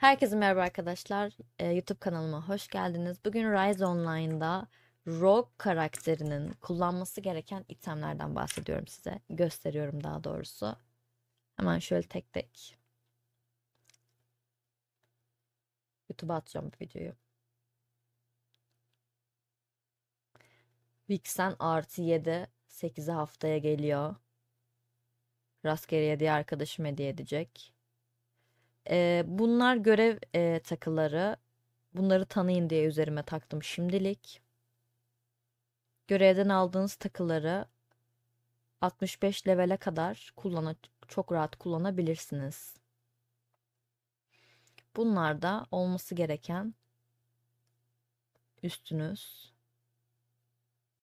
Herkese merhaba arkadaşlar. Ee, YouTube kanalıma hoş geldiniz. Bugün Rise Online'da Rogue karakterinin kullanması gereken itemlerden bahsediyorum size. Gösteriyorum daha doğrusu. Hemen şöyle tek tek. YouTube'a atacağım bu videoyu. Vixen artı 7. 8'e haftaya geliyor. Rastgele diye arkadaşım hediye edecek. E, bunlar görev e, takıları. Bunları tanıyın diye üzerime taktım şimdilik. Görevden aldığınız takıları 65 levele kadar kullanı çok rahat kullanabilirsiniz. Bunlar da olması gereken üstünüz.